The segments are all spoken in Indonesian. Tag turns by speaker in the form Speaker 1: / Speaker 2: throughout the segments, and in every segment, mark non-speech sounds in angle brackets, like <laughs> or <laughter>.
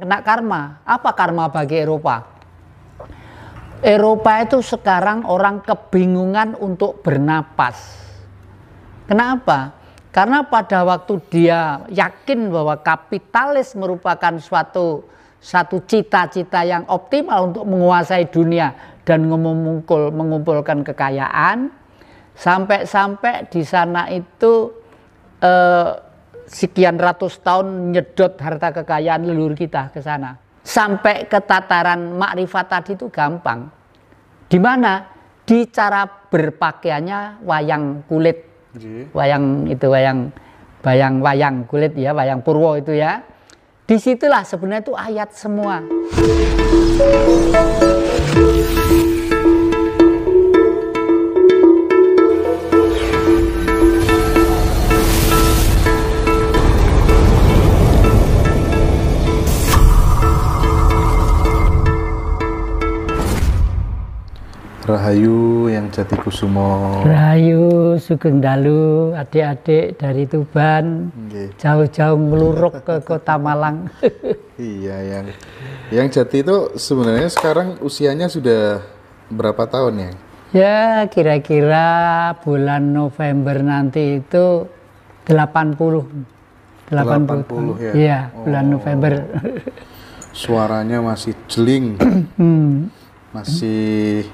Speaker 1: kena karma. Apa karma bagi Eropa? Eropa itu sekarang orang kebingungan untuk bernapas. Kenapa? Karena pada waktu dia yakin bahwa kapitalis merupakan suatu satu cita-cita yang optimal untuk menguasai dunia dan mengumpul, mengumpulkan kekayaan, sampai-sampai di sana itu eh, sekian ratus tahun nyedot harta kekayaan leluhur kita ke sana. Sampai ke tataran makrifat tadi itu gampang. Di mana? Di cara berpakaiannya wayang kulit. Iya. Wayang itu wayang bayang wayang kulit ya, wayang purwo itu ya. Disitulah sebenarnya itu ayat semua.
Speaker 2: Rahayu yang Jati Kusumo.
Speaker 1: Rahayu Sugendalu, adik-adik dari Tuban. Jauh-jauh meluruk ke Kota Malang.
Speaker 2: <laughs> iya, yang yang Jati itu sebenarnya sekarang usianya sudah berapa tahun ya?
Speaker 1: Ya, kira-kira bulan November nanti itu 80. 80, 80 ya. Iya, oh. bulan November.
Speaker 2: Suaranya masih jeling. <clears throat> Hmm. masih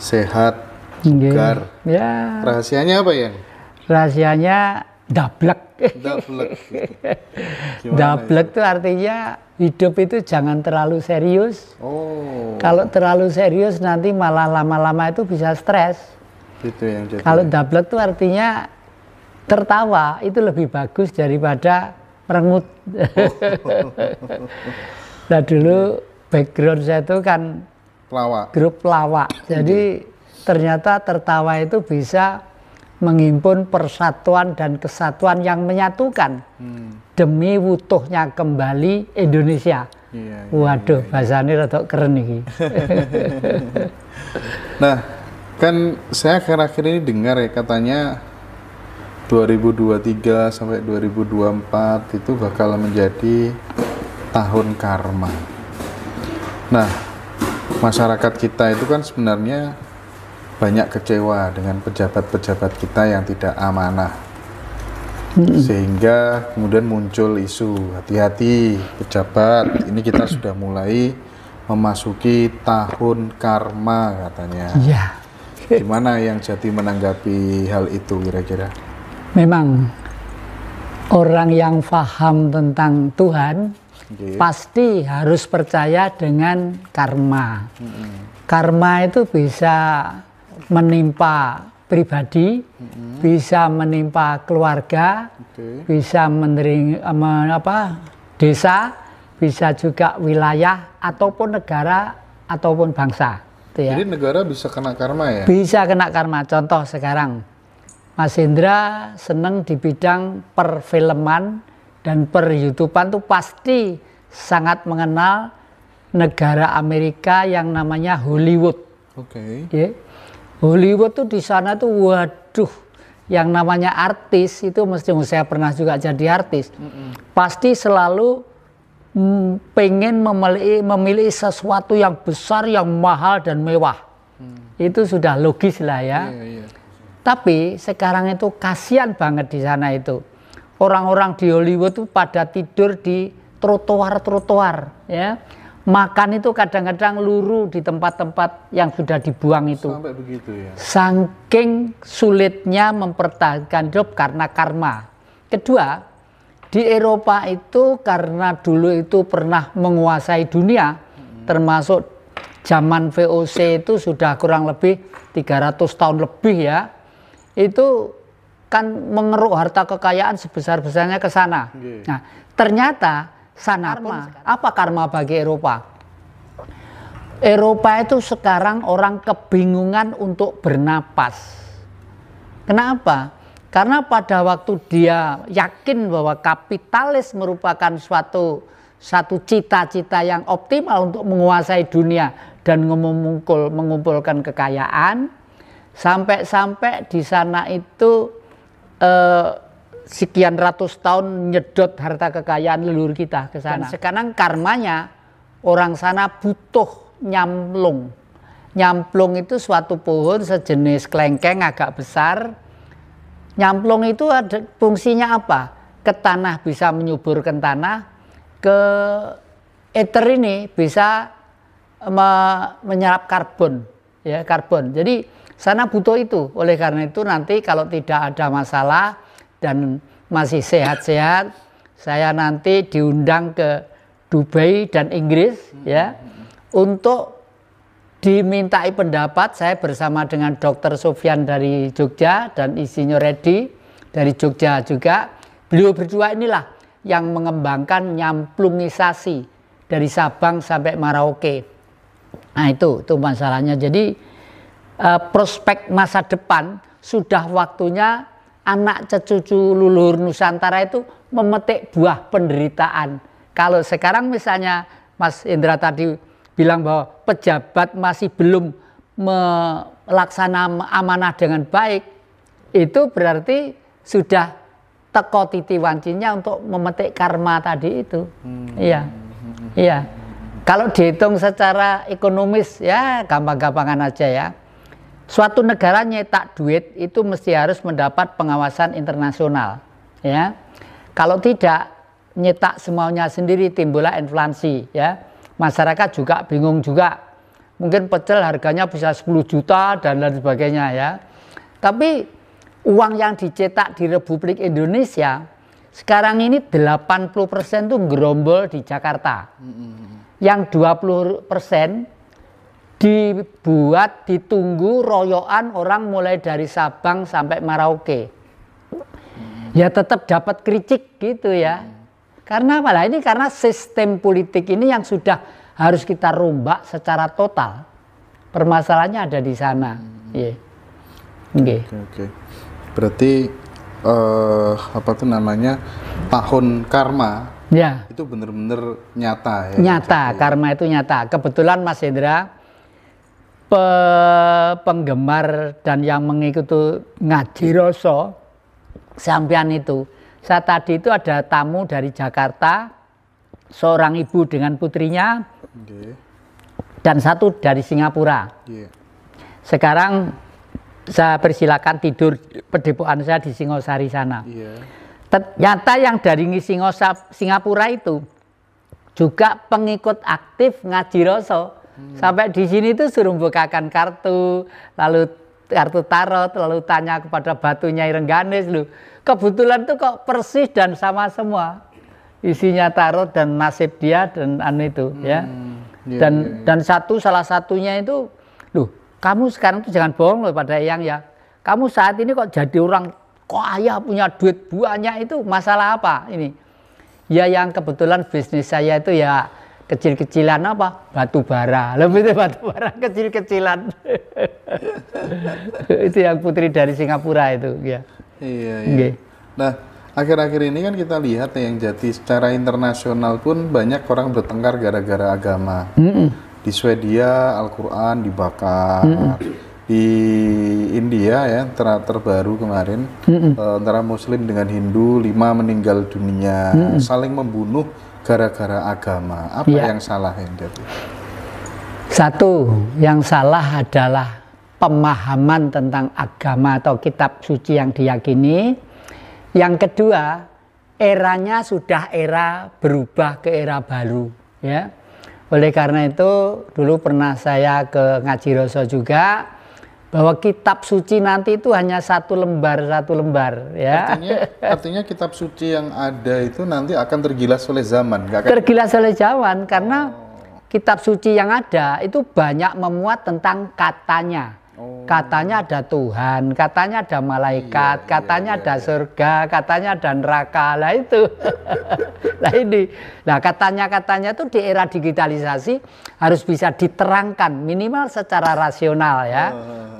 Speaker 2: sehat, iya. bugar. Ya. Rahasianya apa ya?
Speaker 1: Rahasianya dablek. Dablek. <laughs> dablek itu artinya hidup itu jangan terlalu serius.
Speaker 2: Oh. Kalau
Speaker 1: terlalu serius nanti malah lama-lama itu bisa stres.
Speaker 2: Itu yang jadi. Kalau
Speaker 1: dablek itu artinya tertawa itu lebih bagus daripada merengut.
Speaker 2: Oh. <laughs>
Speaker 1: nah dulu background saya itu kan pelawak. Grup pelawak. Jadi ternyata tertawa itu bisa menghimpun persatuan dan kesatuan yang menyatukan hmm. demi wutuhnya kembali Indonesia. Iya, iya, iya Waduh, iya, iya. ini rotok keren nih. <laughs>
Speaker 2: nah, kan saya akhir-akhir ini dengar ya katanya 2023 sampai 2024 itu bakal menjadi tahun karma. Nah, masyarakat kita itu kan sebenarnya banyak kecewa dengan pejabat-pejabat kita yang tidak amanah. Sehingga kemudian muncul isu hati-hati pejabat. Ini kita <clears throat> sudah mulai memasuki tahun karma katanya. Iya. Gimana yang jati menanggapi hal itu kira-kira?
Speaker 1: Memang orang yang faham tentang Tuhan yeah. pasti harus percaya dengan karma. Mm-hmm. Karma itu bisa menimpa pribadi, mm-hmm. bisa menimpa keluarga, okay. bisa menering eh, men, apa desa, bisa juga wilayah ataupun negara ataupun bangsa. Gitu ya. Jadi
Speaker 2: negara bisa kena karma ya? Bisa
Speaker 1: kena karma. Contoh sekarang Mas Indra seneng di bidang perfilman dan YouTube-an tuh pasti sangat mengenal negara Amerika yang namanya Hollywood. Oke. Okay. Iya. Yeah. Hollywood tuh di sana tuh waduh, yang namanya artis itu mesti saya pernah juga jadi artis, mm -hmm. pasti selalu mm, pengen memilih, memilih sesuatu yang besar, yang mahal dan mewah. Mm. Itu sudah logis lah ya. Yeah, yeah. Tapi sekarang itu kasihan banget di sana itu orang-orang di Hollywood tuh pada tidur di trotoar-trotoar ya. Makan itu kadang-kadang luru di tempat-tempat yang sudah dibuang itu.
Speaker 2: Sampai begitu ya.
Speaker 1: Saking sulitnya mempertahankan hidup karena karma. Kedua, di Eropa itu karena dulu itu pernah menguasai dunia hmm. termasuk zaman VOC itu sudah kurang lebih 300 tahun lebih ya. Itu kan mengeruk harta kekayaan sebesar-besarnya ke sana. Yeah. Nah, ternyata sanarma, apa karma bagi Eropa? Eropa itu sekarang orang kebingungan untuk bernapas. Kenapa? Karena pada waktu dia yakin bahwa kapitalis merupakan suatu satu cita-cita yang optimal untuk menguasai dunia dan mengumpul, mengumpulkan kekayaan, sampai-sampai di sana itu eh, sekian ratus tahun nyedot harta kekayaan leluhur kita ke sana. sekarang karmanya orang sana butuh nyamplung. Nyamplung itu suatu pohon sejenis kelengkeng agak besar. Nyamplung itu ada, fungsinya apa? Ke tanah bisa menyuburkan tanah, ke ether ini bisa me menyerap karbon, ya karbon. Jadi Sana butuh itu. Oleh karena itu nanti kalau tidak ada masalah dan masih sehat-sehat, saya nanti diundang ke Dubai dan Inggris ya untuk dimintai pendapat saya bersama dengan Dokter Sofian dari Jogja dan isinya Redi dari Jogja juga. Beliau berdua inilah yang mengembangkan nyamplumisasi dari Sabang sampai Merauke. Nah itu, itu masalahnya. Jadi uh, prospek masa depan sudah waktunya anak cucu lulur Nusantara itu memetik buah penderitaan. Kalau sekarang misalnya Mas Indra tadi bilang bahwa pejabat masih belum melaksanakan amanah dengan baik, itu berarti sudah teko titi wancinya untuk memetik karma tadi itu. Hmm. Iya. Iya. Kalau dihitung secara ekonomis ya gampang-gampangan aja ya suatu negara nyetak duit itu mesti harus mendapat pengawasan internasional ya kalau tidak nyetak semuanya sendiri timbullah inflasi ya masyarakat juga bingung juga mungkin pecel harganya bisa 10 juta dan lain sebagainya ya tapi uang yang dicetak di Republik Indonesia sekarang ini 80% tuh gerombol di Jakarta. Mm-hmm. yang dua Yang 20% dibuat ditunggu royoan orang mulai dari Sabang sampai Merauke ya tetap dapat kritik gitu ya karena malah ini karena sistem politik ini yang sudah harus kita rombak secara total permasalahannya ada di sana
Speaker 2: Yeah. oke oke berarti eh, apa tuh namanya tahun karma ya itu benar-benar nyata ya nyata
Speaker 1: karma itu nyata kebetulan Mas Hendra pe penggemar dan yang mengikuti ngaji rasa sampean itu. Saya tadi itu ada tamu dari Jakarta, seorang ibu dengan putrinya, okay. dan satu dari Singapura. Yeah. Sekarang saya persilakan tidur pedepokan saya di Singosari sana. Yeah. Ternyata yang dari Singosap Singapura itu juga pengikut aktif ngaji rasa. Hmm. Sampai di sini itu suruh bukakan kartu, lalu kartu tarot, lalu tanya kepada batunya Irengganis lu. Kebetulan tuh kok persis dan sama semua isinya tarot dan nasib dia dan anu itu hmm. ya. Iya, dan yeah, yeah. dan satu salah satunya itu, lu kamu sekarang tuh jangan bohong loh pada yang ya. Kamu saat ini kok jadi orang kok ayah punya duit banyak itu masalah apa ini? Ya yang kebetulan bisnis saya itu ya kecil-kecilan apa batu bara lebih itu batu bara <laughs> kecil-kecilan <laughs> itu yang putri dari Singapura itu ya iya, iya. Okay.
Speaker 2: nah akhir-akhir ini kan kita lihat yang jadi secara internasional pun banyak orang bertengkar gara-gara agama mm -mm. di Swedia Al-Quran dibakar mm -mm. di India ya ter terbaru kemarin mm -mm. antara Muslim dengan Hindu lima meninggal dunia mm -mm. saling membunuh gara-gara agama. Apa ya. yang salah Hendra?
Speaker 1: Satu, yang salah adalah pemahaman tentang agama atau kitab suci yang diyakini. Yang kedua, eranya sudah era berubah ke era baru, ya. Oleh karena itu, dulu pernah saya ke Ngaji Roso juga, bahwa kitab suci nanti itu hanya satu lembar satu lembar
Speaker 2: ya artinya, artinya kitab suci yang ada itu nanti akan tergilas oleh zaman akan... tergilas
Speaker 1: oleh zaman karena oh. kitab suci yang ada itu banyak memuat tentang katanya Oh. Katanya ada Tuhan, katanya ada malaikat, iya, iya, katanya iya, ada iya. surga, katanya ada neraka. Lah itu. nah <laughs> ini. Nah, katanya-katanya tuh di era digitalisasi harus bisa diterangkan minimal secara rasional ya. Uh,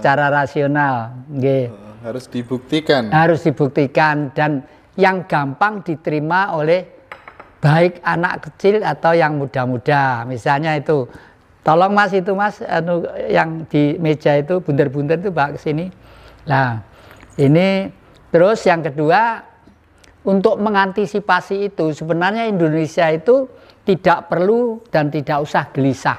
Speaker 1: secara rasional. Nggih. Uh,
Speaker 2: harus dibuktikan.
Speaker 1: Harus dibuktikan dan yang gampang diterima oleh baik anak kecil atau yang muda-muda. Misalnya itu tolong mas itu mas anu yang di meja itu bundar-bundar itu bawa ke sini nah ini terus yang kedua untuk mengantisipasi itu sebenarnya Indonesia itu tidak perlu dan tidak usah gelisah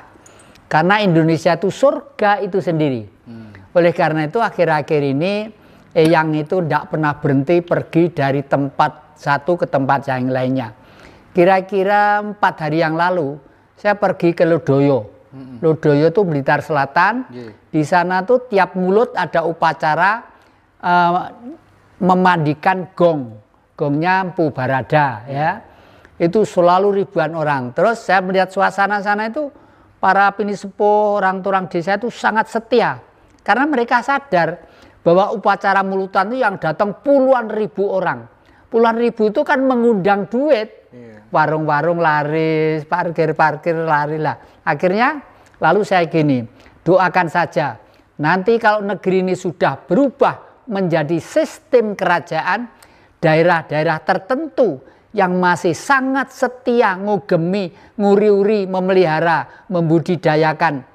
Speaker 1: karena Indonesia itu surga itu sendiri hmm. oleh karena itu akhir-akhir ini eh, yang itu tidak pernah berhenti pergi dari tempat satu ke tempat yang lainnya kira-kira empat hari yang lalu saya pergi ke Lodoyo Lodoyo tuh Blitar Selatan. Iya. Di sana tuh tiap mulut ada upacara uh, memandikan gong. Gongnya Empu Barada ya. Iya. Itu selalu ribuan orang. Terus saya melihat suasana sana itu para pini orang-orang desa itu sangat setia. Karena mereka sadar bahwa upacara mulutan itu yang datang puluhan ribu orang. Puluhan ribu itu kan mengundang duit. Iya warung-warung laris, parkir-parkir lari lah. Akhirnya lalu saya gini, doakan saja. Nanti kalau negeri ini sudah berubah menjadi sistem kerajaan, daerah-daerah tertentu yang masih sangat setia ngugemi, nguri-uri, memelihara, membudidayakan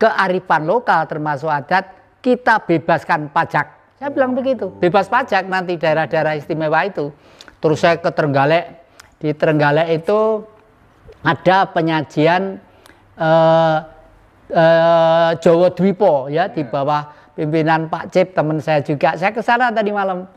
Speaker 1: kearifan lokal termasuk adat, kita bebaskan pajak. Saya bilang begitu, bebas pajak nanti daerah-daerah istimewa itu. Terus saya ke Tenggalek, di Trenggalek itu ada penyajian eh, eh, Jawa Dwipo ya di ya. bawah pimpinan Pak Cip teman saya juga. Saya ke sana tadi malam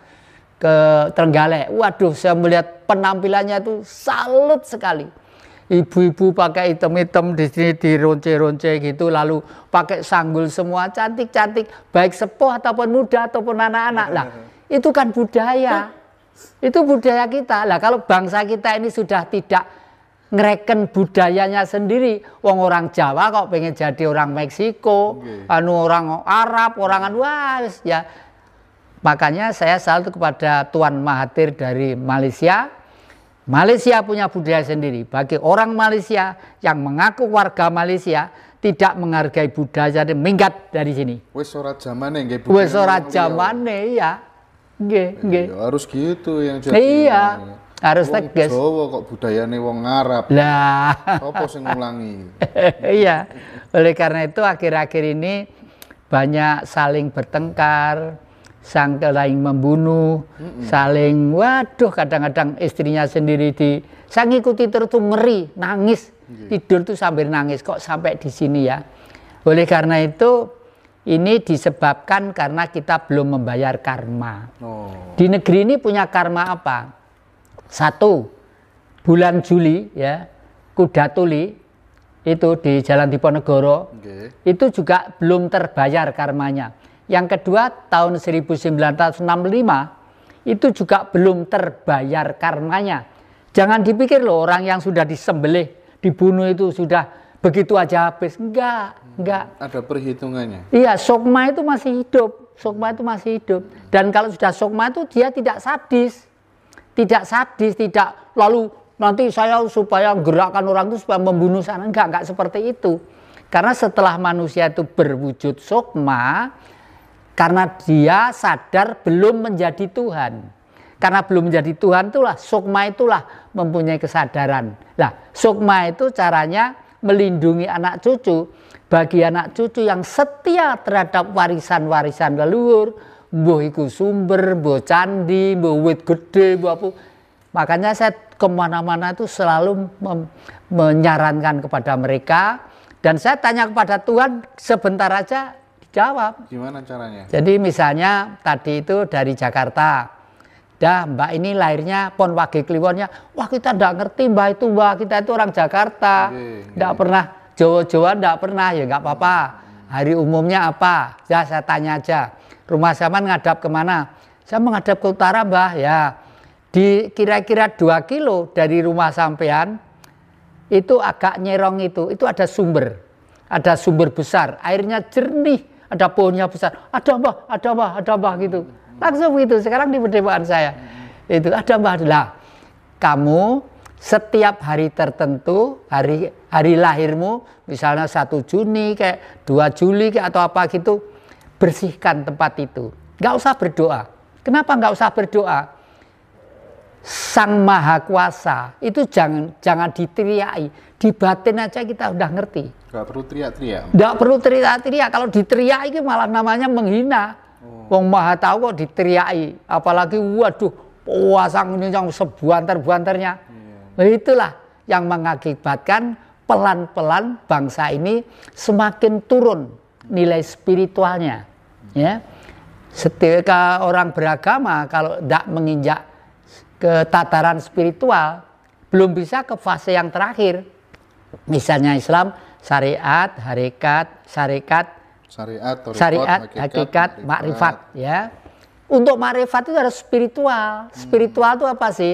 Speaker 1: ke Trenggalek. Waduh, saya melihat penampilannya itu salut sekali. Ibu-ibu pakai item-item di sini dironce-ronce gitu, lalu pakai sanggul semua cantik-cantik, baik sepuh ataupun muda ataupun anak-anak lah. <laughs> Itu kan budaya. Nah, itu budaya kita. Lah kalau bangsa kita ini sudah tidak ngereken budayanya sendiri. Wong orang Jawa kok pengen jadi orang Meksiko, okay. anu orang Arab, orang anu ya. Makanya saya salut kepada Tuan Mahathir dari Malaysia. Malaysia punya budaya sendiri. Bagi orang Malaysia yang mengaku warga Malaysia tidak menghargai budaya, minggat dari sini.
Speaker 2: Wes ora zamane nggih budaya. Wes ora zamane ya.
Speaker 1: Nggih, ya,
Speaker 2: ya, harus gitu yang jadi. Iya. Harus tegas. Jawa kok budayane wong Arab. Lah, apa sing ngulangi?
Speaker 1: <laughs> iya. Oleh karena itu akhir-akhir ini banyak saling bertengkar, sang lain membunuh, mm -mm. saling waduh kadang-kadang istrinya sendiri di sang ikuti terus ngeri, nangis. Tidur tuh sambil nangis kok sampai di sini ya. Oleh karena itu ini disebabkan karena kita belum membayar karma. Oh. Di negeri ini punya karma apa? Satu, bulan Juli ya, kuda tuli itu di Jalan Diponegoro, okay. itu juga belum terbayar karmanya. Yang kedua, tahun 1965 itu juga belum terbayar karmanya. Jangan dipikir loh orang yang sudah disembelih, dibunuh itu
Speaker 2: sudah begitu aja habis.
Speaker 1: Enggak enggak
Speaker 2: ada perhitungannya
Speaker 1: iya sukma itu masih hidup sukma itu masih hidup dan kalau sudah sukma itu dia tidak sadis tidak sadis tidak lalu nanti saya supaya gerakan orang itu supaya membunuh sana enggak enggak seperti itu karena setelah manusia itu berwujud sukma karena dia sadar belum menjadi Tuhan karena belum menjadi Tuhan itulah sukma itulah mempunyai kesadaran. Lah, sukma itu caranya melindungi anak cucu bagi anak cucu yang setia terhadap warisan-warisan leluhur mbuh iku sumber mbuh candi mbuh wit gede mbuh apa makanya saya kemana-mana itu selalu menyarankan kepada mereka dan saya tanya kepada Tuhan sebentar aja dijawab
Speaker 2: gimana caranya jadi
Speaker 1: misalnya tadi itu dari Jakarta Dah mbak ini lahirnya pon wage kliwonnya. Wah kita tidak ngerti mbak itu mbak. Kita itu orang Jakarta.
Speaker 2: Tidak
Speaker 1: pernah. Jawa-Jawa tidak pernah. Ya nggak apa-apa. Hari umumnya apa? Ya saya tanya aja. Rumah zaman ngadap kemana? Saya menghadap ke utara mbah ya. Di kira-kira 2 kilo dari rumah sampean. Itu agak nyerong itu. Itu ada sumber. Ada sumber besar. Airnya jernih. Ada pohonnya besar. Ada mbah, ada mbah, ada mbah gitu. Langsung itu Sekarang di perdebatan saya. Itu ada mbah kamu setiap hari tertentu hari hari lahirmu misalnya 1 Juni kayak 2 Juli kayak atau apa gitu bersihkan tempat itu nggak usah berdoa kenapa nggak usah berdoa Sang Maha Kuasa itu jangan jangan diteriaki di batin aja kita udah ngerti Gak perlu teriak-teriak Gak perlu teriak-teriak kalau diteriaki malah namanya menghina Oh. Wong oh. Maha Tahu kok diteriaki, apalagi waduh puasa yang sebuantar buanternya Yeah. Iya. itulah yang mengakibatkan pelan-pelan bangsa ini semakin turun nilai spiritualnya. Hmm. Ya. Setika orang beragama kalau tidak menginjak ke tataran spiritual belum bisa ke fase yang terakhir. Misalnya Islam syariat, harikat, syarikat syariat, syariat hakikat, hakikat makrifat ya. Untuk makrifat itu harus spiritual. Hmm. Spiritual hmm. itu apa sih?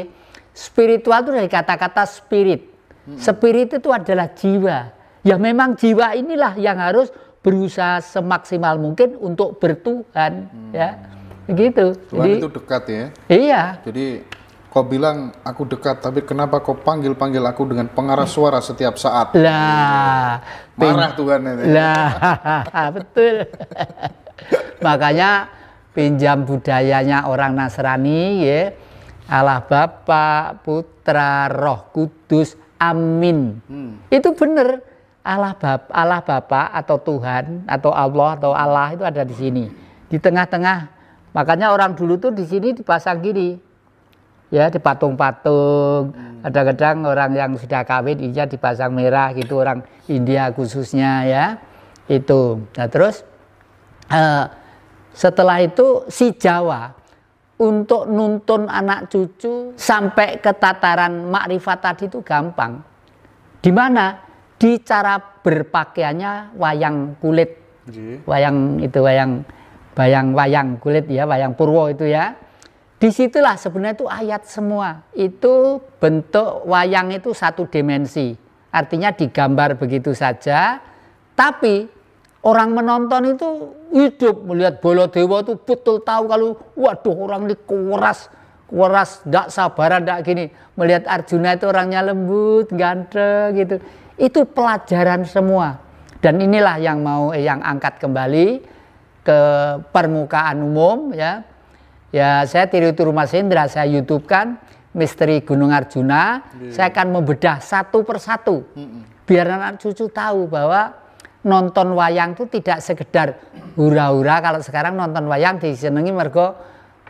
Speaker 1: Spiritual itu dari kata-kata spirit. Hmm. Spirit itu adalah jiwa. Ya memang jiwa inilah yang harus berusaha semaksimal mungkin untuk bertuhan hmm. ya. Begitu. Tuhan Jadi, itu
Speaker 2: dekat ya. Iya. Jadi Kau bilang aku dekat, tapi kenapa kau panggil-panggil aku dengan pengarah suara setiap saat? Lah, marah Tuhan ini. Lah,
Speaker 1: <laughs> betul. <laughs> Makanya pinjam budayanya orang Nasrani ya. Allah Bapa, Putra, Roh Kudus, Amin. Hmm. Itu benar. Allah Bapa, Allah Bapa atau Tuhan atau Allah atau Allah itu ada di sini. Di tengah-tengah. Makanya orang dulu tuh di sini dipasang gini ya di patung-patung. Kadang-kadang orang yang sudah kawin iya dipasang merah gitu orang India khususnya ya. Itu. Nah, terus uh, setelah itu si Jawa untuk nuntun anak cucu sampai ke tataran makrifat tadi itu gampang. Di mana? Di cara berpakaiannya wayang kulit. Iya. Wayang itu wayang bayang wayang kulit ya, wayang purwo itu ya. Disitulah sebenarnya itu ayat semua. Itu bentuk wayang itu satu dimensi. Artinya digambar begitu saja. Tapi orang menonton itu hidup melihat bola dewa itu betul tahu kalau waduh orang ini keras Keras, tidak sabaran, tidak gini. Melihat Arjuna itu orangnya lembut, ganteng gitu. Itu pelajaran semua. Dan inilah yang mau eh, yang angkat kembali ke permukaan umum ya Ya, saya tiru-tiru Mas Sindra, saya YouTube kan misteri Gunung Arjuna. Yeah. Saya akan membedah satu persatu. Mm Biar anak cucu tahu bahwa nonton wayang itu tidak sekedar hura-hura kalau sekarang nonton wayang disenengi mergo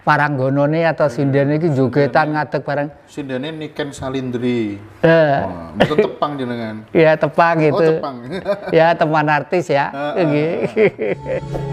Speaker 1: paranggonone atau iya. sindene iki jogetan ngadeg bareng
Speaker 2: sindene Niken Salindri uh. oh, itu tepang jenengan ya tepang oh, gitu oh, tepang. ya
Speaker 1: teman artis ya uh, <laughs> uh. <laughs>